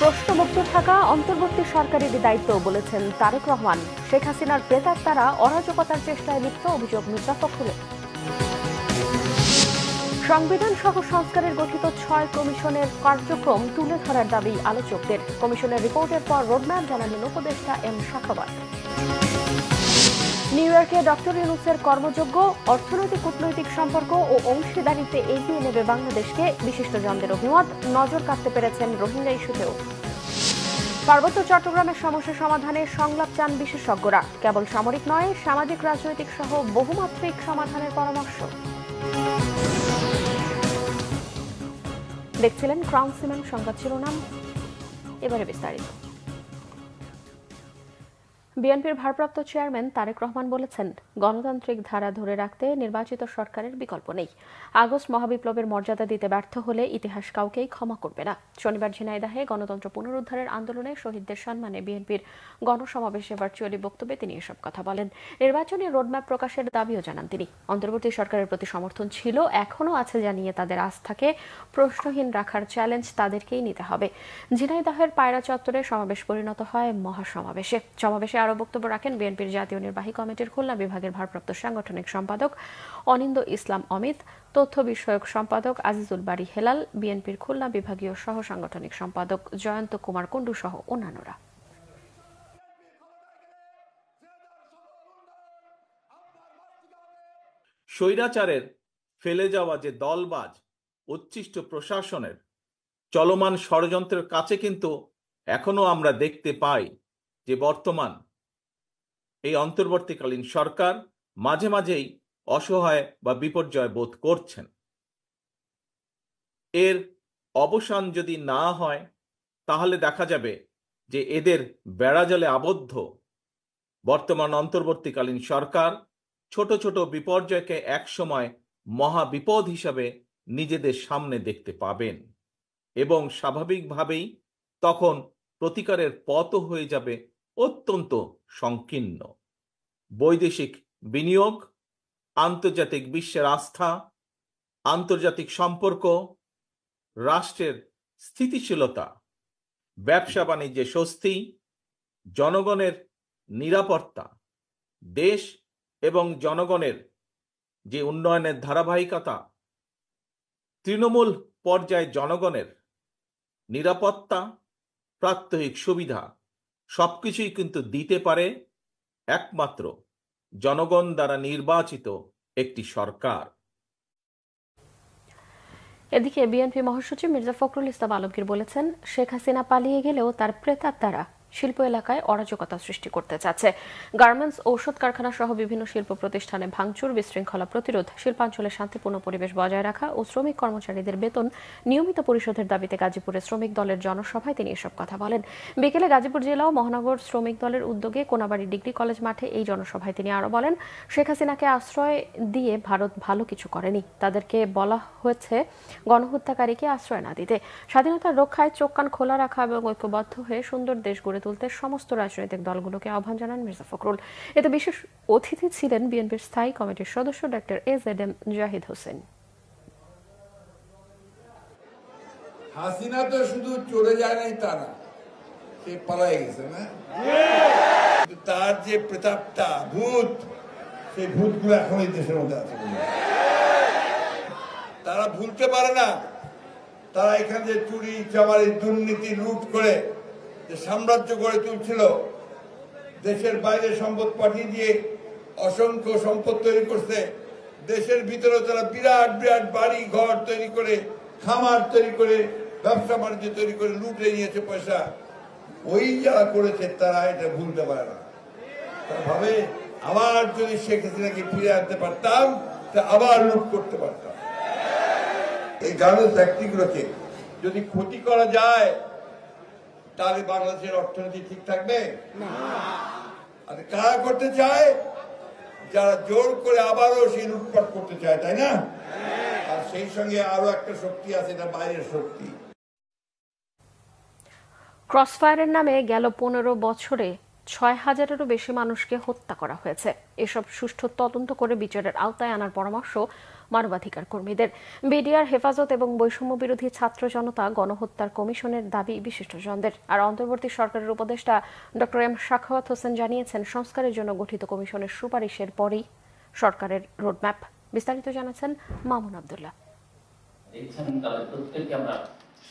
প্রশ্নমুক্ত থাকা অন্তর্বর্তী সরকারের দায়িত্ব বলেছেন তারেক রহমান শেখ হাসিনার প্রেতার তারা অরাজকতার চেষ্টায় লিপ্ত অভিযোগ মির্জা ফখরুলের সংবিধান সহ সংস্কারের গঠিত ছয় কমিশনের কার্যক্রম তুলে ধরার দাবি আলোচকদের কমিশনের রিপোর্টের পর রোডম্যাপ জানালেন উপদেষ্টা এম শাখাবাদ নিউ ইয়র্কে ডক্টর ইউনুসের কর্মযোগ্য অর্থনৈতিক কূটনৈতিক সম্পর্ক ও অংশীদারিতে এগিয়ে নেবে বাংলাদেশকে বিশিষ্টজনদের অভিমত নজর কাটতে পেরেছেন রোহিঙ্গা ইস্যুতেও পার্বত্য চট্টগ্রামের সমস্যা সমাধানে সংলাপ চান বিশেষজ্ঞরা কেবল সামরিক নয় সামাজিক রাজনৈতিক সহ বহুমাত্রিক সমাধানের পরামর্শ দেখছিলেন ক্রাউন সিমেন্ট সংবাদ শিরোনাম এবারে বিস্তারিত বিএনপির ভারপ্রাপ্ত চেয়ারম্যান তারেক রহমান বলেছেন গণতান্ত্রিক ধারা ধরে রাখতে নির্বাচিত সরকারের বিকল্প নেই আগস্ট মহাবিপ্লবের মর্যাদা দিতে ব্যর্থ হলে ইতিহাস কাউকেই ক্ষমা করবে না শনিবার ঝিনাইদাহে গণতন্ত্র পুনরুদ্ধারের আন্দোলনে শহীদদের সম্মানে বিএনপির গণসমাবেশে ভার্চুয়ালি বক্তব্যে তিনি এসব কথা বলেন নির্বাচনী রোডম্যাপ প্রকাশের দাবিও জানান তিনি অন্তর্বর্তী সরকারের প্রতি সমর্থন ছিল এখনও আছে জানিয়ে তাদের আস্থাকে প্রশ্নহীন রাখার চ্যালেঞ্জ তাদেরকেই নিতে হবে ঝিনাইদাহের পায়রা চত্বরে সমাবেশ পরিণত হয় মহাসমাবেশে সমাবেশে আরও বক্তব্য রাখেন বিএনপির জাতীয় নির্বাহী কমিটির খুলনা বিভাগের ভারপ্রাপ্ত সাংগঠনিক সম্পাদক অনিন্দ ইসলাম অমিত তথ্য বিষয়ক সম্পাদক আজিজুল বাড়ি হেলাল বিএনপির খুলনা বিভাগীয় সহ সাংগঠনিক সম্পাদক জয়ন্ত কুমার কুণ্ডু সহ অন্যান্যরা স্বৈরাচারের ফেলে যাওয়া যে দলবাজ উচ্ছিষ্ট প্রশাসনের চলমান ষড়যন্ত্রের কাছে কিন্তু এখনো আমরা দেখতে পাই যে বর্তমান এই অন্তর্বর্তীকালীন সরকার মাঝে মাঝেই অসহায় বা বিপর্যয় বোধ করছেন এর অবসান যদি না হয় তাহলে দেখা যাবে যে এদের বেড়াজালে আবদ্ধ বর্তমান অন্তর্বর্তীকালীন সরকার ছোট ছোট বিপর্যয়কে একসময় মহা বিপদ হিসাবে নিজেদের সামনে দেখতে পাবেন এবং স্বাভাবিকভাবেই তখন প্রতিকারের পথও হয়ে যাবে অত্যন্ত সংকীর্ণ বৈদেশিক বিনিয়োগ আন্তর্জাতিক বিশ্বের আস্থা আন্তর্জাতিক সম্পর্ক রাষ্ট্রের স্থিতিশীলতা ব্যবসা বাণিজ্যে স্বস্তি জনগণের নিরাপত্তা দেশ এবং জনগণের যে উন্নয়নের ধারাবাহিকতা তৃণমূল পর্যায়ে জনগণের নিরাপত্তা প্রাত্যহিক সুবিধা সবকিছুই কিন্তু দিতে পারে একমাত্র জনগণ দ্বারা নির্বাচিত একটি সরকার এদিকে বিএনপি মহাসচিব মির্জা ফখরুল ইসলাম আলমগীর বলেছেন শেখ হাসিনা পালিয়ে গেলেও তার প্রেতাত্মারা শিল্প এলাকায় অরাজকতা সৃষ্টি করতে চাচ্ছে গার্মেন্টস ঔষধ কারখানা সহ বিভিন্ন শিল্প প্রতিষ্ঠানে ভাঙচুর বিশৃঙ্খলা প্রতিরোধ শিল্পাঞ্চলে শান্তিপূর্ণ পরিবেশ বজায় রাখা ও শ্রমিক কর্মচারীদের বেতন নিয়মিত পরিশোধের দাবিতে গাজীপুরে শ্রমিক দলের জনসভায় তিনি এসব কথা বলেন বিকেলে গাজীপুর জেলা ও মহানগর শ্রমিক দলের উদ্যোগে কোনাবাড়ি ডিগ্রি কলেজ মাঠে এই জনসভায় তিনি আরও বলেন শেখ হাসিনাকে আশ্রয় দিয়ে ভারত ভালো কিছু করেনি তাদেরকে বলা হয়েছে গণহত্যাকারীকে আশ্রয় না দিতে স্বাধীনতা রক্ষায় চোখ কান খোলা রাখা এবং ঐক্যবদ্ধ হয়ে সুন্দর দেশ গড়ে তুলতে সমস্ত রাজনৈতিক দলগুলোকে আহ্বান জানান মির্জা ফখরুল এতে বিশেষ অতিথি ছিলেন বিএনপির স্থায়ী কমিটির সদস্য doctor A Z M Zahid Hossain Hasina তো শুধু চলে যায় নাই তারা সে পালাই গেছে না তার যে প্রতাপটা ভূত সেই ভূত গুলো এখন এই দেশের মধ্যে আছে তারা ভুলতে পারে না তারা এখানে চুরি চামারি দুর্নীতি লুট করে যে সাম্রাজ্য গড়ে তুলছিল দেশের বাইরে সম্পদ পাঠিয়ে দিয়ে অসংখ্য সম্পদ তৈরি করছে দেশের ভিতরে তারা বিরাট বিরাট বাড়ি ঘর তৈরি করে খামার তৈরি করে ব্যবসা বাণিজ্য তৈরি করে লুটে নিয়েছে পয়সা ওই যারা করেছে তারা এটা ভুলতে পারে না ভাবে আবার যদি শেখ হাসিনাকে ফিরে আনতে পারতাম তা আবার লুট করতে পারতাম এই গার্মেন্টস ফ্যাক্টরিগুলোকে যদি ক্ষতি করা যায় তাহলে বাংলাদেশের অর্থনীতি ঠিক থাকবে আর কারা করতে চায় যারা জোর করে আবারও সেই লুটপাট করতে চায় তাই না হ্যাঁ। আর সেই সঙ্গে আরো একটা শক্তি আছে এটা বাইরের শক্তি ক্রসফায়ারের নামে গেল পনেরো বছরে ছয় হাজারেরও বেশি মানুষকে হত্যা করা হয়েছে এসব সুষ্ঠু তদন্ত করে বিচারের আওতায় আনার পরামর্শ মানবাধিকার কর্মীদের বিডিআর হেফাজত এবং বৈষম্য বিরোধী ছাত্র জনতা গণহত্যার কমিশনের দাবি বিশিষ্টজনদের আর অন্তর্বর্তী সরকারের উপদেষ্টা ড এম সাখাওয়াত হোসেন জানিয়েছেন সংস্কারের জন্য গঠিত কমিশনের সুপারিশের পরই সরকারের রোডম্যাপ বিস্তারিত জানাচ্ছেন মামুন আবদুল্লাহ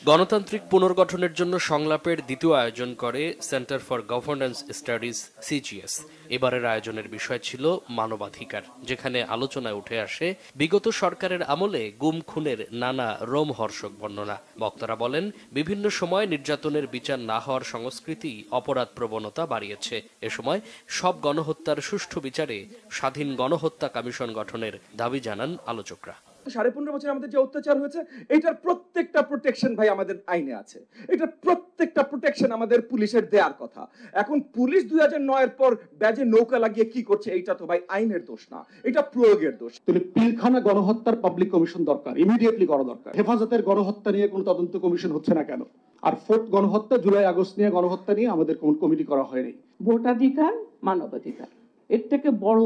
গণতান্ত্রিক পুনর্গঠনের জন্য সংলাপের দ্বিতীয় আয়োজন করে Centre for Governance Studies CGS এবারের আয়োজনের বিষয় ছিল মানবাধিকার যেখানে আলোচনায় উঠে আসে বিগত সরকারের আমলে গুম খুনের নানা রোমহর্ষক বর্ণনা বক্তারা বলেন বিভিন্ন সময় নির্যাতনের বিচার না হওয়ার সংস্কৃতি অপরাধ প্রবণতা বাড়িয়েছে এ সময় সব গণহত্যার সুষ্ঠু বিচারে স্বাধীন গণহত্যা কমিশন গঠনের দাবি জানান আলোচকরা সাড়ে পনেরো বছর আমাদের যে অত্যাচার হয়েছে এটার প্রত্যেকটা প্রোটেকশন ভাই আমাদের আইনে আছে এটার প্রত্যেকটা প্রোটেকশন আমাদের পুলিশের দেওয়ার কথা এখন পুলিশ দুই হাজার নয়ের পর ব্যাজে নৌকা লাগিয়ে কি করছে এইটা তো ভাই আইনের দোষ না এটা প্রয়োগের দোষ তাহলে পিলখানা গণহত্যার পাবলিক কমিশন দরকার ইমিডিয়েটলি করা দরকার হেফাজতের গণহত্যা নিয়ে কোনো তদন্ত কমিশন হচ্ছে না কেন আর ফোর্থ গণহত্যা জুলাই আগস্ট নিয়ে গণহত্যা নিয়ে আমাদের কোন কমিটি করা হয়নি ভোটাধিকার মানবাধিকার এর থেকে বড়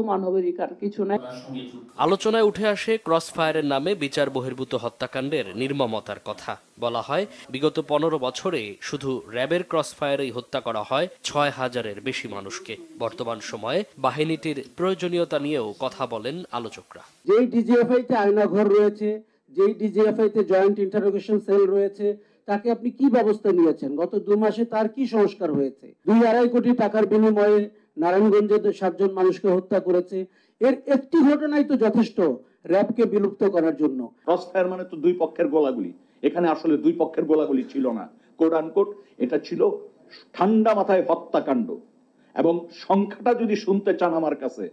আলোচনায় উঠে আসে ক্রস ফায়ারের নামে বিচার বহির্ভূত হত্যাকাণ্ডের নির্মমতার কথা বলা হয় বিগত পনেরো বছরে শুধু র্যাবের ক্রস ফায়ারেই হত্যা করা হয় ছয় হাজারের বেশি মানুষকে বর্তমান সময়ে বাহিনীটির প্রয়োজনীয়তা নিয়েও কথা বলেন আলোচকরা যেই ডিজিএফআই তে আয়নাঘর রয়েছে যেই ডিজিএফআই তে জয়েন্ট ইন্টারোগেশন সেল রয়েছে তাকে আপনি কি ব্যবস্থা নিয়েছেন গত দু মাসে তার কি সংস্কার হয়েছে দুই আড়াই কোটি টাকার বিনিময়ে নারায়ণগঞ্জে সাতজন মানুষকে হত্যা করেছে এর একটি ঘটনাই তো যথেষ্ট র্যাবকে বিলুপ্ত করার জন্য ক্রসফায়ার মানে তো দুই পক্ষের গোলাগুলি এখানে আসলে দুই পক্ষের গোলাগুলি ছিল না কোট আনকোট এটা ছিল ঠান্ডা মাথায় হত্যাকাণ্ড এবং সংখ্যাটা যদি শুনতে চান আমার কাছে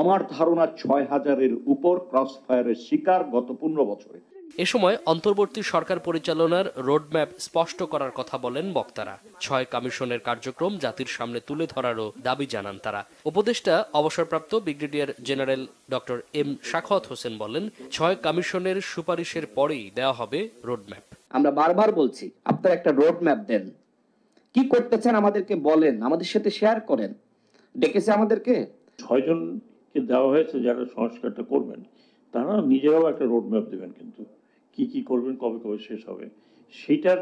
আমার ধারণা ছয় হাজারের উপর ক্রসফায়ারের শিকার গত পনেরো বছরে এ সময় অন্তর্বর্তী সরকার পরিচালনার রোডম্যাপ স্পষ্ট করার কথা বলেন বক্তারা ছয় কমিশনের কার্যক্রম জাতির সামনে তুলে ধরারও দাবি জানান তারা উপদেষ্টা অবসরপ্রাপ্ত brigadier general doctor M Sakhawat Hossain বলেন ছয় কমিশনের সুপারিশের পরেই দেওয়া হবে রোডম্যাপ আমরা বারবার বলছি আপনার একটা রোডম্যাপ দেন কি করতে চান আমাদেরকে বলেন আমাদের সাথে শেয়ার করেন ডেকেছে আমাদেরকে ছয়জনকে দেওয়া হয়েছে যারা সংস্কারটা করবেন তারা নিজেরাও একটা রোডম্যাপ দেবেন কিন্তু কি কি করবেন কবে কবে শেষ হবে সেটার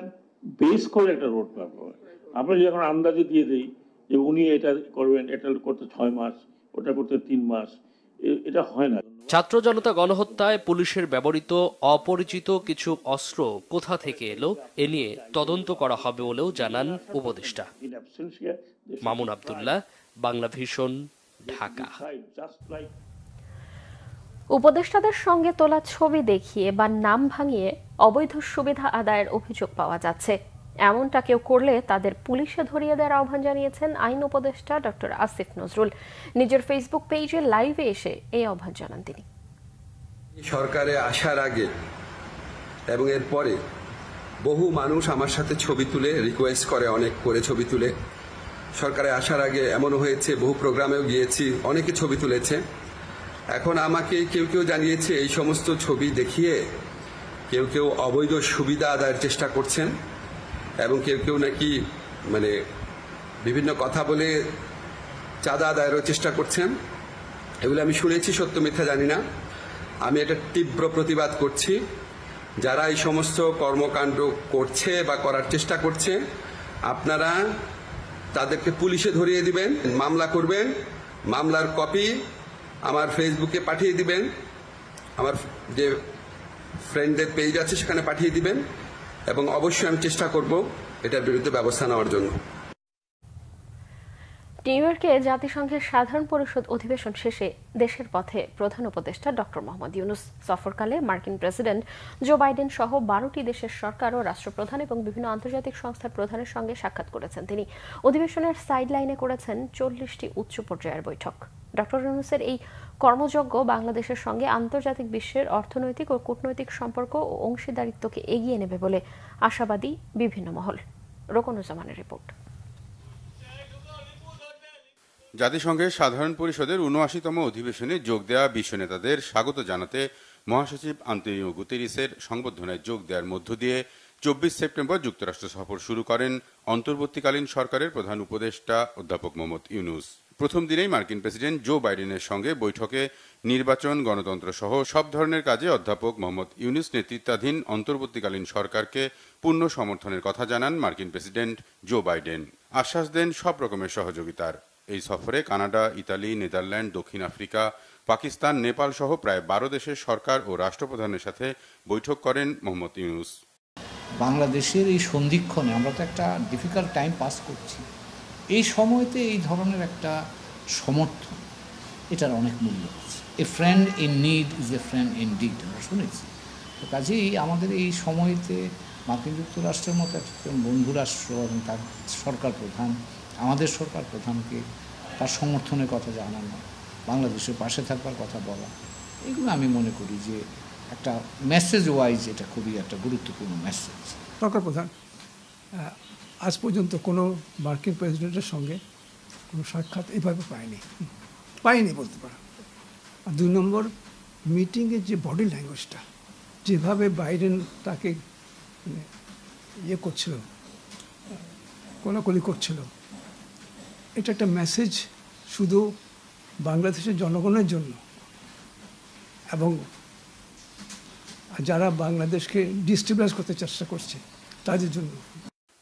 বেস করে একটা রোড ম্যাপ হবে আমরা যখন আন্দাজে দিয়ে দিই যে উনি এটা করবেন এটা করতে ছয় মাস ওটা করতে তিন মাস এটা হয় না ছাত্র জনতা গণহত্যায় পুলিশের ব্যবহৃত অপরিচিত কিছু অস্ত্র কোথা থেকে এলো এ নিয়ে তদন্ত করা হবে বলেও জানান উপদেষ্টা মামুন আবদুল্লাহ বাংলা ভীষণ ঢাকা উপদেষ্টাদের সঙ্গে তোলা ছবি দেখিয়ে বা নাম ভাঙিয়ে অবৈধ সুবিধা আদায়ের অভিযোগ পাওয়া যাচ্ছে এমনটা কেউ করলে তাদের পুলিশে ধরিয়ে দেওয়ার আহ্বান জানিয়েছেন আইন উপদেষ্টা ডক্টর আসিফ নজরুল নিজের ফেসবুক পেজে লাইভে এসে এই আহ্বান জানান তিনি সরকারে আসার আগে এবং এরপরে বহু মানুষ আমার সাথে ছবি তুলে রিকোয়েস্ট করে অনেক করে ছবি তুলে সরকারে আসার আগে এমন হয়েছে বহু প্রোগ্রামেও গিয়েছি অনেকে ছবি তুলেছে এখন আমাকে কেউ কেউ জানিয়েছে এই সমস্ত ছবি দেখিয়ে কেউ কেউ অবৈধ সুবিধা আদায়ের চেষ্টা করছেন এবং কেউ কেউ নাকি মানে বিভিন্ন কথা বলে চাঁদা আদায়েরও চেষ্টা করছেন এগুলো আমি শুনেছি সত্য মিথ্যা জানি না আমি এটা তীব্র প্রতিবাদ করছি যারা এই সমস্ত কর্মকাণ্ড করছে বা করার চেষ্টা করছে আপনারা তাদেরকে পুলিশে ধরিয়ে দিবেন মামলা করবেন মামলার কপি আমার ফেসবুকে পাঠিয়ে দিবেন আমার যে ফ্রেন্ডদের পেজ আছে সেখানে পাঠিয়ে দিবেন এবং অবশ্যই আমি চেষ্টা করব এটার বিরুদ্ধে ব্যবস্থা নেওয়ার জন্য নিউইয়র্কে জাতিসংঘের সাধারণ পরিষদ অধিবেশন শেষে দেশের পথে প্রধান উপদেষ্টা ডক্টর মোহাম্মদ ইউনুস সফরকালে মার্কিন প্রেসিডেন্ট জো বাইডেন সহ বারোটি দেশের সরকার ও রাষ্ট্রপ্রধান এবং বিভিন্ন আন্তর্জাতিক সংস্থার প্রধানের সঙ্গে সাক্ষাৎ করেছেন তিনি অধিবেশনের সাইডলাইনে করেছেন চল্লিশটি উচ্চ পর্যায়ের বৈঠক ডক্টর ইউনুসের এই কর্মযজ্ঞ বাংলাদেশের সঙ্গে আন্তর্জাতিক বিশ্বের অর্থনৈতিক ও কূটনৈতিক সম্পর্ক ও অংশীদারিত্বকে এগিয়ে নেবে বলে আশাবাদী বিভিন্ন মহল রোকনুজ্জামানের রিপোর্ট জাতিসংঘের সাধারণ পরিষদের উনআশিতম অধিবেশনে যোগ দেওয়া বিশ্ব নেতাদের স্বাগত জানাতে মহাসচিব আন্তনিও গুতেরিসের সংবর্ধনায় যোগ দেওয়ার মধ্য দিয়ে চব্বিশ সেপ্টেম্বর যুক্তরাষ্ট্র সফর শুরু করেন অন্তর্বর্তীকালীন সরকারের প্রধান উপদেষ্টা অধ্যাপক মোহাম্মদ ইউনুস প্রথম দিনেই মার্কিন প্রেসিডেন্ট জো বাইডেনের সঙ্গে বৈঠকে নির্বাচন গণতন্ত্র সহ সব ধরনের কাজে অধ্যাপক মোহাম্মদ ইউনুস নেতৃত্বাধীন অন্তর্বর্তীকালীন সরকারকে পূর্ণ সমর্থনের কথা জানান মার্কিন প্রেসিডেন্ট জো বাইডেন আশ্বাস দেন সব রকমের সহযোগিতার এই সফরে কানাডা ইতালি নেদারল্যান্ড দক্ষিণ আফ্রিকা পাকিস্তান নেপাল সহ প্রায় বারো দেশের সরকার ও রাষ্ট্রপ্রধানের সাথে বৈঠক করেন মোহাম্মদ ইউনুস বাংলাদেশের এই সন্ধিক্ষণে আমরা তো একটা ডিফিকাল্ট টাইম পাস করছি এই সময়তে এই ধরনের একটা সমর্থন এটার অনেক মূল্য a friend in need is a friend indeed আমরা শুনেছি তো কাজেই আমাদের এই সময়তে মার্কিন যুক্তরাষ্ট্রের মতো একজন বন্ধুরাষ্ট্র এবং তার সরকার প্রধান আমাদের সরকার প্রধানকে তার সমর্থনের কথা জানানো বাংলাদেশের পাশে থাকবার কথা বলা এগুলো আমি মনে করি যে একটা মেসেজ ওয়াইজ এটা খুবই একটা গুরুত্বপূর্ণ মেসেজ সরকার প্রধান আজ পর্যন্ত কোনো মার্কিন প্রেসিডেন্টের সঙ্গে কোনো সাক্ষাৎ এভাবে পায়নি পায়নি বলতে পারা আর দুই নম্বর মিটিংয়ের যে বডি ল্যাঙ্গুয়েজটা যেভাবে বাইডেন তাকে মানে, ইয়ে করছিল কোলাকলি করছিল এটা একটা মেসেজ শুধু বাংলাদেশের জনগণের জন্য এবং যারা বাংলাদেশকে ডিস্টেবিলাইজ করতে চেষ্টা করছে তাদের জন্য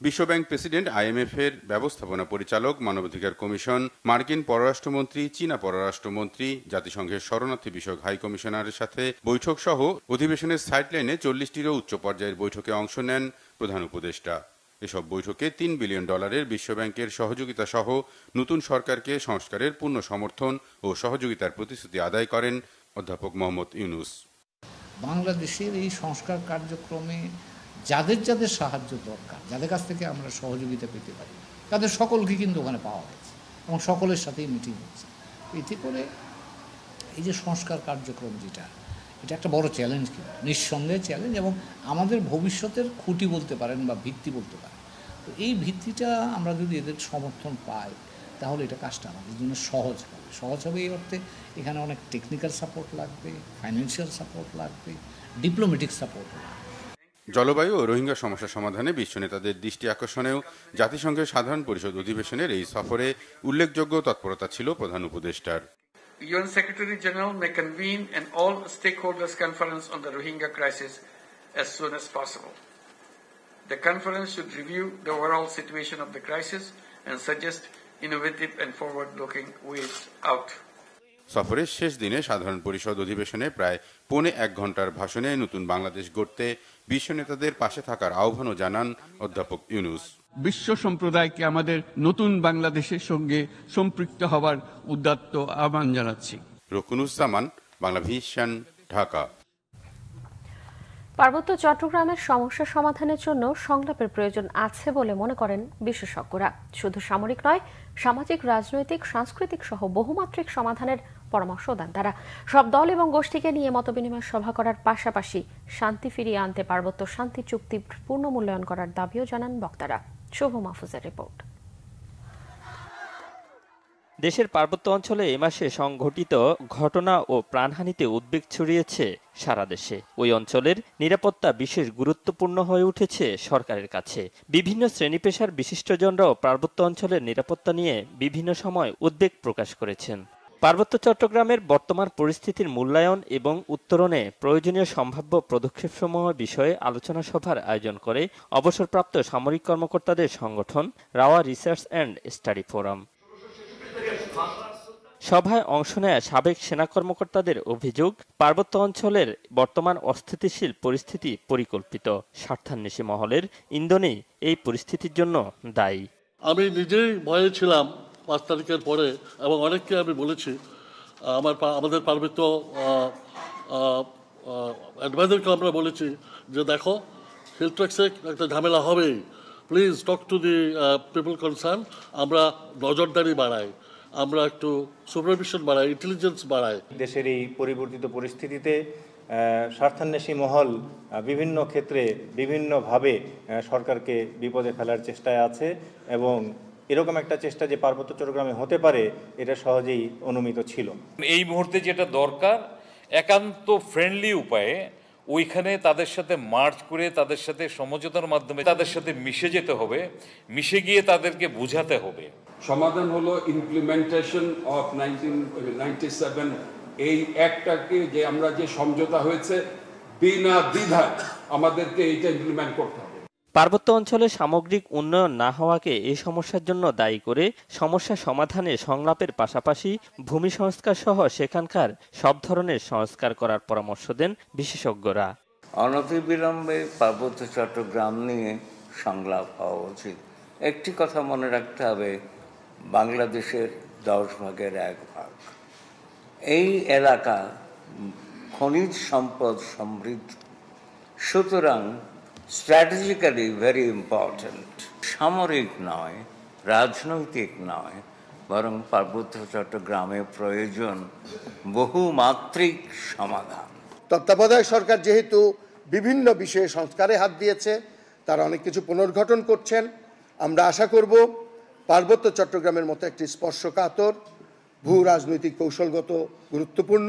বিশ্বব্যাংক প্রেসিডেন্ট আইএমএফ এর ব্যবস্থাপনা পরিচালক মানবাধিকার কমিশন মার্কিন পররাষ্ট্রমন্ত্রী চীনা পররাষ্ট্রমন্ত্রী জাতিসংঘের শরণার্থী বিষয়ক হাই কমিশনারের সাথে বৈঠক সহ অধিবেশনের সাইডলাইনে চল্লিশটিরও উচ্চ পর্যায়ের বৈঠকে অংশ নেন প্রধান উপদেষ্টা এসব বৈঠকে তিন বিলিয়ন ডলারের বিশ্বব্যাংকের সহযোগিতা সহ নতুন সরকারকে সংস্কারের পূর্ণ সমর্থন ও সহযোগিতার প্রতিশ্রুতি আদায় করেন অধ্যাপক মোহাম্মদ ইউনুস বাংলাদেশের এই সংস্কার কার্যক্রমে যাদের যাদের সাহায্য দরকার যাদের কাছ থেকে আমরা সহযোগিতা পেতে পারি তাদের সকলকে কিন্তু ওখানে পাওয়া গেছে এবং সকলের সাথেই মিটিং হচ্ছে এতে করে এই যে সংস্কার কার্যক্রম যেটা এটা একটা বড় চ্যালেঞ্জ কিন্তু নিঃসন্দেহে চ্যালেঞ্জ এবং আমাদের ভবিষ্যতের খুঁটি বলতে পারেন বা ভিত্তি বলতে পারেন তো এই ভিত্তিটা আমরা যদি এদের সমর্থন পাই তাহলে এটা কাজটা আমাদের জন্য সহজ হবে সহজ হবে এই অর্থে এখানে অনেক টেকনিক্যাল সাপোর্ট লাগবে ফাইন্যান্সিয়াল সাপোর্ট লাগবে ডিপ্লোমেটিক সাপোর্ট লাগবে জলবায়ু ও রোহিঙ্গা সমস্যা সমাধানে বিশ্ব নেতাদের দৃষ্টি আকর্ষণেও জাতিসংঘের সাধারণ পরিষদ অধিবেশনের এই সফরে উল্লেখযোগ্য তৎপরতা ছিল প্রধান উপদেষ্টার UN Secretary General may convene an all stakeholders conference on the Rohingya crisis as soon as possible. The conference should review the overall situation of the crisis and suggest innovative and forward-looking ways out. সফরের শেষ দিনে সাধারণ পরিষদ অধিবেশনে প্রায় পৌনে এক ঘন্টার ভাষণে নতুন বাংলাদেশ গড়তে বিশ্ব নেতাদের পাশে থাকার আহ্বানও জানান অধ্যাপক ইউনুস বিশ্ব সম্প্রদায়কে আমাদের নতুন বাংলাদেশের সঙ্গে সম্পৃক্ত হওয়ার উদ্দাত্ত আহ্বান জানাচ্ছি রকুনুজ্জামান বাংলা ভিশন ঢাকা পার্বত্য চট্টগ্রামের সমস্যা সমাধানের জন্য সংলাপের প্রয়োজন আছে বলে মনে করেন বিশেষজ্ঞরা শুধু সামরিক নয় সামাজিক রাজনৈতিক সাংস্কৃতিক সহ বহুমাত্রিক সমাধানের পরামর্শ দেন তারা সব দল এবং গোষ্ঠীকে নিয়ে মতবিনিময় সভা করার পাশাপাশি শান্তি ফিরিয়ে আনতে পার্বত্য শান্তি চুক্তি পূর্ণ মূল্যায়ন করার দাবিও জানান বক্তারা শুভ মাহফুজের রিপোর্ট দেশের পার্বত্য অঞ্চলে এ মাসে সংঘটিত ঘটনা ও প্রাণহানিতে উদ্বেগ ছড়িয়েছে সারা দেশে ওই অঞ্চলের নিরাপত্তা বিশেষ গুরুত্বপূর্ণ হয়ে উঠেছে সরকারের কাছে বিভিন্ন শ্রেণী পেশার বিশিষ্টজনরাও পার্বত্য অঞ্চলের নিরাপত্তা নিয়ে বিভিন্ন সময় উদ্বেগ প্রকাশ করেছেন পার্বত্য চট্টগ্রামের বর্তমান পরিস্থিতির মূল্যায়ন এবং উত্তরণে প্রয়োজনীয় সম্ভাব্য পদক্ষেপসমূহ বিষয়ে আলোচনা সভার আয়োজন করে অবসরপ্রাপ্ত সামরিক কর্মকর্তাদের সংগঠন রাওয়া রিসার্চ অ্যান্ড স্টাডি ফোরাম সভায় অংশ নেয়া সাবেক সেনা কর্মকর্তাদের অভিযোগ পার্বত্য অঞ্চলের বর্তমান অস্থিতিশীল পরিস্থিতি পরিকল্পিত স্বার্থান্বেষী মহলের ইন্ধনেই এই পরিস্থিতির জন্য দায়ী আমি নিজেই ভয়ে ছিলাম পাঁচ তারিখের পরে এবং অনেককে আমি বলেছি আমার আমাদের পার্বত্য অ্যাডভাইজারকে আমরা বলেছি যে দেখো হিলট্রাক্সে একটা ঝামেলা হবেই please talk to the people concern আমরা নজরদারি বাড়াই আমরা একটু সুপারভিশন বাড়াই ইন্টেলিজেন্স বাড়াই দেশের এই পরিবর্তিত পরিস্থিতিতে স্বার্থান্বেষী মহল বিভিন্ন ক্ষেত্রে বিভিন্নভাবে সরকারকে বিপদে ফেলার চেষ্টায় আছে এবং এরকম একটা চেষ্টা যে পার্বত্য চট্টগ্রামে হতে পারে এটা সহজেই অনুমিত ছিল এই মুহূর্তে যেটা দরকার একান্ত ফ্রেন্ডলি উপায়ে ওইখানে তাদের সাথে মার্চ করে তাদের সাথে সমঝোতার মাধ্যমে তাদের সাথে মিশে যেতে হবে মিশে গিয়ে তাদেরকে বোঝাতে হবে সমাধান হলো ইমপ্লিমেন্টেশন অফ নাইনটিন এই একটাকে যে আমরা যে সমঝোতা হয়েছে বিনা দ্বিধায় আমাদেরকে এইটা ইমপ্লিমেন্ট করতে হবে পার্বত্য অঞ্চলে সামগ্রিক উন্নয়ন না হওয়াকে এই সমস্যার জন্য দায়ী করে সমস্যা সমাধানে সংলাপের পাশাপাশি ভূমি সংস্কার সহ সেখানকার সব ধরনের সংস্কার করার পরামর্শ দেন বিশেষজ্ঞরা অনতিবিলম্বে পার্বত্য চট্টগ্রাম নিয়ে সংলাপ হওয়া উচিত একটি কথা মনে রাখতে হবে বাংলাদেশের দশ ভাগের এক ভাগ এই এলাকা খনিজ সম্পদ সমৃদ্ধ সুতরাং স্ট্র্যাটেজিক্যালি ভেরি ইম্পর্ট্যান্ট সামরিক নয় রাজনৈতিক নয় বরং পার্বত্য চট্টগ্রামে প্রয়োজন বহুমাত্রিক সমাধান তত্ত্বাবধায়ক সরকার যেহেতু বিভিন্ন বিষয়ে সংস্কারে হাত দিয়েছে তারা অনেক কিছু পুনর্গঠন করছেন আমরা আশা করব পার্বত্য চট্টগ্রামের মতো একটি স্পর্শকাতর ভূ রাজনৈতিক কৌশলগত গুরুত্বপূর্ণ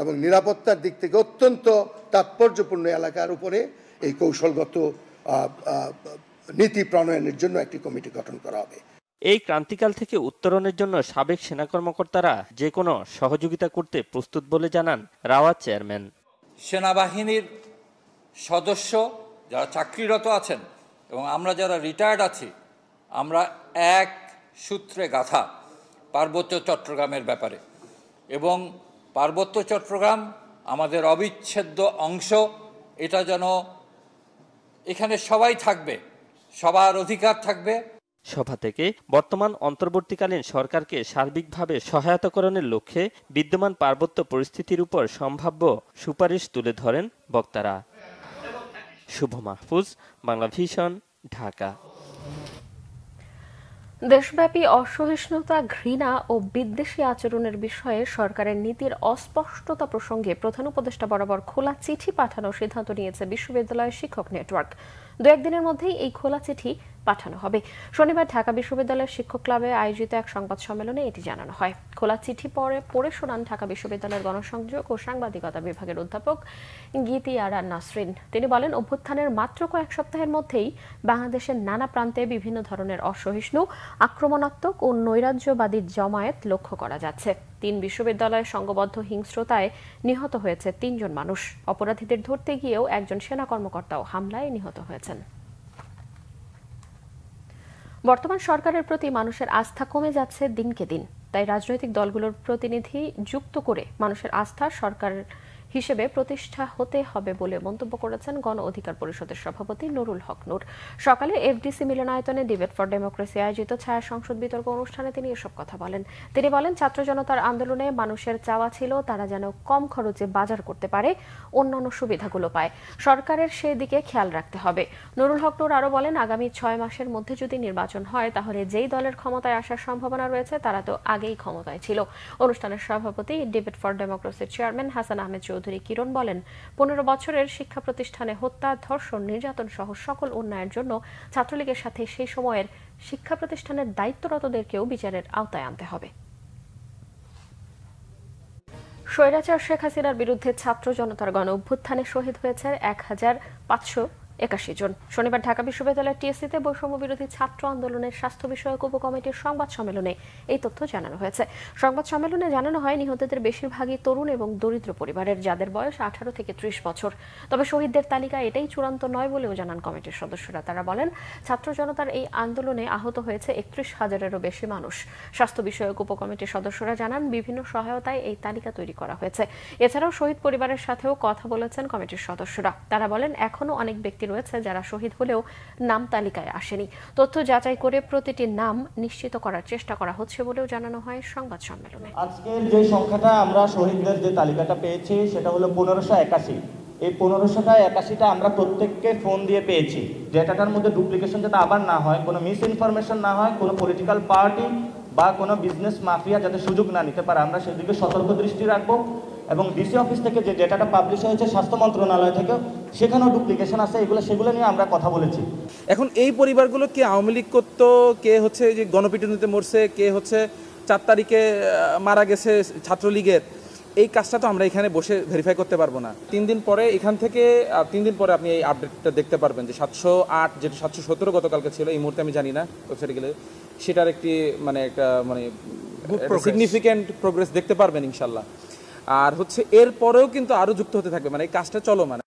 এবং নিরাপত্তার দিক থেকে অত্যন্ত তাৎপর্যপূর্ণ এলাকার উপরে এই কৌশলগত নীতি প্রণয়নের জন্য একটি কমিটি গঠন করা হবে এই ক্রান্তিকাল থেকে উত্তরণের জন্য সাবেক সেনা কর্মকর্তারা যে কোনো সহযোগিতা করতে প্রস্তুত বলে জানান রাওয়াত চেয়ারম্যান সেনাবাহিনীর সদস্য যারা চাকরিরত আছেন এবং আমরা যারা রিটায়ার্ড আছি আমরা এক সূত্রে গাথা পার্বত্য চট্টগ্রামের ব্যাপারে এবং পার্বত্য চট্টগ্রাম আমাদের অবিচ্ছেদ্য অংশ এটা যেন এখানে সবাই থাকবে সবার অধিকার থাকবে সভা থেকে বর্তমান অন্তর্বর্তীকালীন সরকারকে সার্বিকভাবে সহায়তাকরণের লক্ষ্যে বিদ্যমান পার্বত্য পরিস্থিতির উপর সম্ভাব্য সুপারিশ তুলে ধরেন বক্তারা শুভ মাহফুজ বাংলা ভিশন ঢাকা দেশব্যাপী অসহিষ্ণুতা ঘৃণা ও বিদ্বেষী আচরণের বিষয়ে সরকারের নীতির অস্পষ্টতা প্রসঙ্গে প্রধান উপদেষ্টা বরাবর খোলা চিঠি পাঠানোর সিদ্ধান্ত নিয়েছে বিশ্ববিদ্যালয় শিক্ষক নেটওয়ার্ক দু একদিনের মধ্যেই এই খোলা চিঠি পাঠানো হবে শনিবার ঢাকা বিশ্ববিদ্যালয়ের শিক্ষক ক্লাবে আয়োজিত এক সংবাদ সম্মেলনে এটি জানানো হয় খোলা চিঠি পরে পড়ে শোনান ঢাকা বিশ্ববিদ্যালয়ের গণসংযোগ ও সাংবাদিকতা বিভাগের অধ্যাপক গীতি আরা নাসরিন তিনি বলেন অভ্যুত্থানের মাত্র কয়েক সপ্তাহের মধ্যেই বাংলাদেশের নানা প্রান্তে বিভিন্ন ধরনের অসহিষ্ণু আক্রমণাত্মক ও নৈরাজ্যবাদী জমায়েত লক্ষ্য করা যাচ্ছে তিন বিশ্ববিদ্যালয়ে সংঘবদ্ধ হিংস্রতায় নিহত হয়েছে তিনজন মানুষ অপরাধীদের ধরতে গিয়েও একজন সেনা কর্মকর্তাও হামলায় নিহত হয়েছেন বর্তমান সরকারের প্রতি মানুষের আস্থা কমে যাচ্ছে দিনকে দিন তাই রাজনৈতিক দলগুলোর প্রতিনিধি যুক্ত করে মানুষের আস্থা সরকার হিসেবে প্রতিষ্ঠা হতে হবে বলে মন্তব্য করেছেন গণ অধিকার পরিষদের সভাপতি নুরুল হক নুর সকালে এফডিসি মিলনায়তনে ডিবেট ফর ডেমোক্রেসি আয়োজিত ছায়া সংসদ বিতর্ক অনুষ্ঠানে তিনি এসব কথা বলেন তিনি বলেন ছাত্র জনতার আন্দোলনে মানুষের চাওয়া ছিল তারা যেন কম খরচে বাজার করতে পারে অন্যান্য সুবিধাগুলো পায় সরকারের সেই দিকে খেয়াল রাখতে হবে নুরুল হক নুর আরও বলেন আগামী ছয় মাসের মধ্যে যদি নির্বাচন হয় তাহলে যেই দলের ক্ষমতায় আসার সম্ভাবনা রয়েছে তারা তো আগেই ক্ষমতায় ছিল অনুষ্ঠানের সভাপতি ডিবেট ফর ডেমোক্রেসির চেয়ারম্যান হাসান আহমেদ চৌধুরী চৌধুরী কিরণ বলেন পনেরো বছরের শিক্ষা প্রতিষ্ঠানে হত্যা ধর্ষণ নির্যাতন সহ সকল উন্নয়নের জন্য ছাত্রলীগের সাথে সেই সময়ের শিক্ষা প্রতিষ্ঠানের দায়িত্বরতদেরকেও বিচারের আওতায় আনতে হবে স্বৈরাচার শেখ হাসিনার বিরুদ্ধে ছাত্র জনতার গণ অভ্যুত্থানে শহীদ হয়েছে এক হাজার পাঁচশো একাশি জন শনিবার ঢাকা বিশ্ববিদ্যালয়ের টিএসসিতে বৈষম্য বিরোধী ছাত্র আন্দোলনের স্বাস্থ্য বিষয়ক উপকমিটির সংবাদ সম্মেলনে এই তথ্য জানানো হয়েছে সংবাদ সম্মেলনে জানানো হয় নিহতদের বেশিরভাগই তরুণ এবং দরিদ্র পরিবারের যাদের বয়স আঠারো থেকে ত্রিশ বছর তবে শহীদদের তালিকা এটাই চূড়ান্ত নয় বলেও জানান কমিটির সদস্যরা তারা বলেন ছাত্র জনতার এই আন্দোলনে আহত হয়েছে একত্রিশ হাজারেরও বেশি মানুষ স্বাস্থ্য বিষয়ক উপকমিটির সদস্যরা জানান বিভিন্ন সহায়তায় এই তালিকা তৈরি করা হয়েছে এছাড়াও শহীদ পরিবারের সাথেও কথা বলেছেন কমিটির সদস্যরা তারা বলেন এখনও অনেক ব্যক্তি অনেকে রয়েছে যারা শহীদ হলেও নাম তালিকায় আসেনি তথ্য যাচাই করে প্রতিটি নাম নিশ্চিত করার চেষ্টা করা হচ্ছে বলেও জানানো হয় সংবাদ সম্মেলনে আজকের যে সংখ্যাটা আমরা শহীদদের যে তালিকাটা পেয়েছি সেটা হলো পনেরোশো একাশি এই পনেরোশোটা একাশিটা আমরা প্রত্যেককে ফোন দিয়ে পেয়েছি ডেটাটার মধ্যে ডুপ্লিকেশন যাতে আবার না হয় কোনো মিস ইনফরমেশন না হয় কোনো পলিটিক্যাল পার্টি বা কোনো বিজনেস মাফিয়া যাতে সুযোগ না নিতে পারে আমরা সেদিকে সতর্ক দৃষ্টি রাখবো এবং ডিসি অফিস থেকে যে ডেটাটা পাবলিশ হয়েছে স্বাস্থ্য মন্ত্রণালয় থেকে সেখানেও ডুপ্লিকেশন আছে এগুলো সেগুলো নিয়ে আমরা কথা বলেছি এখন এই পরিবারগুলো কে আওয়ামী লীগ করত কে হচ্ছে যে গণপিটুনিতে মরছে কে হচ্ছে চার তারিখে মারা গেছে ছাত্রলীগের এই কাজটা তো আমরা এখানে বসে ভেরিফাই করতে পারবো না তিন দিন পরে এখান থেকে তিন দিন পরে আপনি এই আপডেটটা দেখতে পারবেন যে সাতশো আট যেটা সাতশো সতেরো গতকালকে ছিল এই মুহূর্তে আমি জানি না ওয়েবসাইটে গেলে সেটার একটি মানে একটা মানে সিগনিফিক্যান্ট প্রোগ্রেস দেখতে পারবেন ইনশাল্লাহ আর হচ্ছে এর পরেও কিন্তু আরো যুক্ত হতে থাকবে মানে এই কাজটা মানে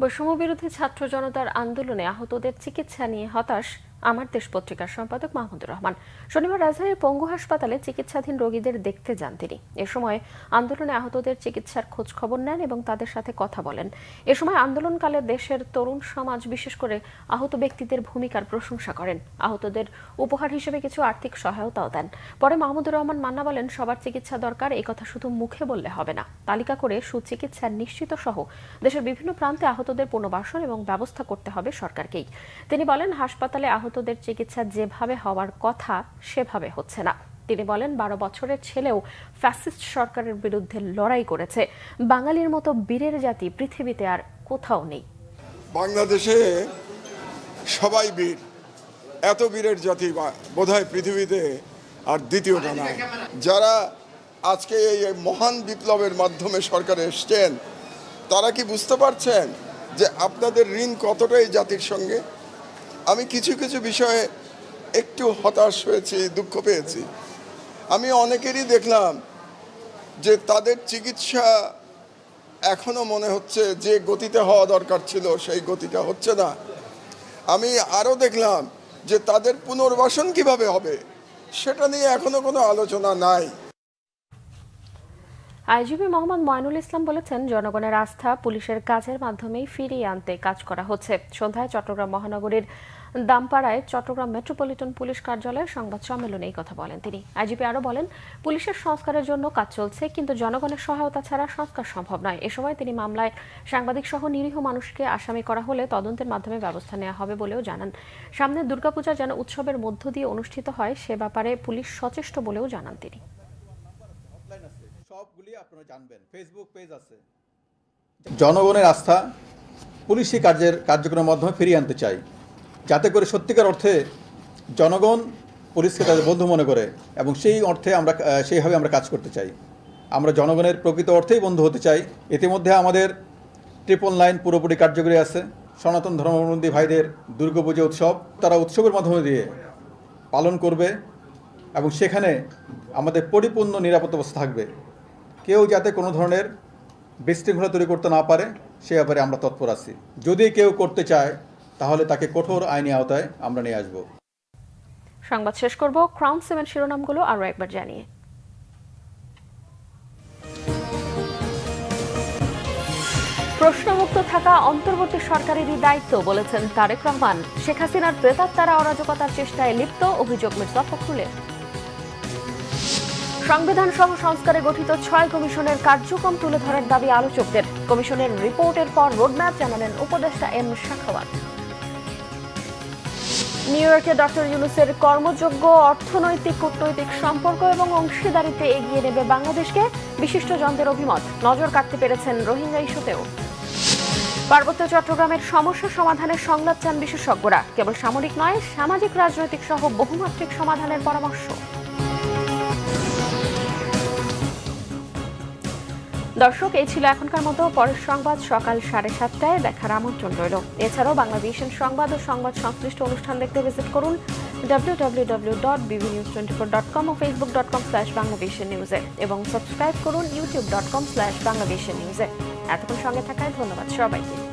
বৈষম্য বিরোধী ছাত্র জনতার আন্দোলনে আহতদের চিকিৎসা নিয়ে হতাশ আমার দেশ পত্রিকার সম্পাদক মাহমুদুর রহমান শনিবার রাজধানীর পঙ্গু হাসপাতালে চিকিৎসাধীন রোগীদের দেখতে যান তিনি এ সময় আন্দোলনে আহতদের চিকিৎসার খোঁজ খবর নেন এবং তাদের সাথে কথা বলেন এ সময় আন্দোলনকালে দেশের তরুণ সমাজ বিশেষ করে আহত ব্যক্তিদের ভূমিকার প্রশংসা করেন আহতদের উপহার হিসেবে কিছু আর্থিক সহায়তাও দেন পরে মাহমুদুর রহমান মান্না বলেন সবার চিকিৎসা দরকার এই কথা শুধু মুখে বললে হবে না তালিকা করে সুচিকিৎসা নিশ্চিত সহ দেশের বিভিন্ন প্রান্তে আহতদের পুনর্বাসন এবং ব্যবস্থা করতে হবে সরকারকেই তিনি বলেন হাসপাতালে আহতদের চিকিৎসা যেভাবে হওয়ার কথা সেভাবে হচ্ছে না তিনি বলেন বারো বছরের ছেলেও ফ্যাসিস্ট সরকারের বিরুদ্ধে লড়াই করেছে বাঙালির মতো বীরের জাতি পৃথিবীতে আর কোথাও নেই বাংলাদেশে সবাই বীর এত বীরের জাতি বোধহয় পৃথিবীতে আর দ্বিতীয়টা নাই যারা আজকে এই মহান বিপ্লবের মাধ্যমে সরকার এসছেন তারা কি বুঝতে পারছেন যে আপনাদের ঋণ কতটা এই জাতির সঙ্গে আমি কিছু কিছু বিষয়ে একটু হতাশ হয়েছি দুঃখ পেয়েছি আমি অনেকেরই দেখলাম যে তাদের চিকিৎসা এখনও মনে হচ্ছে যে গতিতে হওয়া দরকার ছিল সেই গতিটা হচ্ছে না আমি আরও দেখলাম যে তাদের পুনর্বাসন কিভাবে হবে সেটা নিয়ে এখনও কোনো আলোচনা নাই আইজিপি মোহাম্মদ ময়নুল ইসলাম বলেছেন জনগণের আস্থা পুলিশের কাজের মাধ্যমেই ফিরিয়ে আনতে কাজ করা হচ্ছে সন্ধ্যায় চট্টগ্রাম মহানগরীর দামপাড়ায় চট্টগ্রাম মেট্রোপলিটন পুলিশ কার্যালয়ে সংবাদ সম্মেলনে এই কথা বলেন তিনি আইজিপি আরও বলেন পুলিশের সংস্কারের জন্য কাজ চলছে কিন্তু জনগণের সহায়তা ছাড়া সংস্কার সম্ভব নয় এ সময় তিনি মামলায় সাংবাদিক সহ নিরীহ মানুষকে আসামি করা হলে তদন্তের মাধ্যমে ব্যবস্থা নেওয়া হবে বলেও জানান সামনে দুর্গাপূজা যেন উৎসবের মধ্য দিয়ে অনুষ্ঠিত হয় সে ব্যাপারে পুলিশ সচেষ্ট বলেও জানান তিনি জনগণের আস্থা পুলিশি কার্যের কার্যক্রমের মাধ্যমে ফিরিয়ে আনতে চাই যাতে করে সত্যিকার অর্থে জনগণ পুলিশকে তাদের বন্ধু মনে করে এবং সেই অর্থে আমরা সেইভাবে আমরা কাজ করতে চাই আমরা জনগণের প্রকৃত অর্থেই বন্ধু হতে চাই ইতিমধ্যে আমাদের ট্রিপল লাইন পুরোপুরি কার্যকরী আছে সনাতন ধর্মাবলম্বী ভাইদের দুর্গাপুজো উৎসব তারা উৎসবের মাধ্যমে দিয়ে পালন করবে এবং সেখানে আমাদের পরিপূর্ণ নিরাপত্তা ব্যবস্থা থাকবে কেউ যাতে কোনো ধরনের বিশৃঙ্খলা তৈরি করতে না পারে সে ব্যাপারে আমরা তৎপর আছি যদি কেউ করতে চায় তাহলে তাকে কঠোর আইনি আওতায় আমরা নিয়ে আসব সংবাদ শেষ করব ক্রাউন সেভেন শিরোনামগুলো আরও একবার জানিয়ে প্রশ্নমুক্ত থাকা অন্তর্বর্তী সরকারেরই দায়িত্ব বলেছেন তারেক রহমান শেখ হাসিনার প্রেতাত্মারা অরাজকতার চেষ্টায় লিপ্ত অভিযোগ মির্জা ফখরুলের সংবিধান সহ সংস্কারে গঠিত ছয় কমিশনের কার্যক্রম তুলে ধরার দাবি আলোচকদের কমিশনের রিপোর্টের পর রোডম্যাপ জানালেন উপদেষ্টা এম শাখাওয়াত নিউ ইয়র্কে ডক্টর ইউনুসের কর্মযোগ্য অর্থনৈতিক কূটনৈতিক সম্পর্ক এবং অংশীদারিতে এগিয়ে নেবে বাংলাদেশকে বিশিষ্ট জনদের অভিমত নজর কাটতে পেরেছেন রোহিঙ্গা ইস্যুতেও পার্বত্য চট্টগ্রামের সমস্যা সমাধানের সংলাপ চান বিশেষজ্ঞরা কেবল সামরিক নয় সামাজিক রাজনৈতিক সহ বহুমাত্রিক সমাধানের পরামর্শ দর্শক এই ছিল এখনকার মতো পরের সংবাদ সকাল সাড়ে সাতটায় দেখার আমন্ত্রণ রইল এছাড়াও ভিশন সংবাদ ও সংবাদ সংশ্লিষ্ট অনুষ্ঠান দেখতে ভিজিট করুন www.bbnews24.com ও facebook.com slash নিউজে এবং সাবস্ক্রাইব করুন youtube.com slash বাংলাদেশের নিউজে এতক্ষণ সঙ্গে থাকায় ধন্যবাদ সবাইকে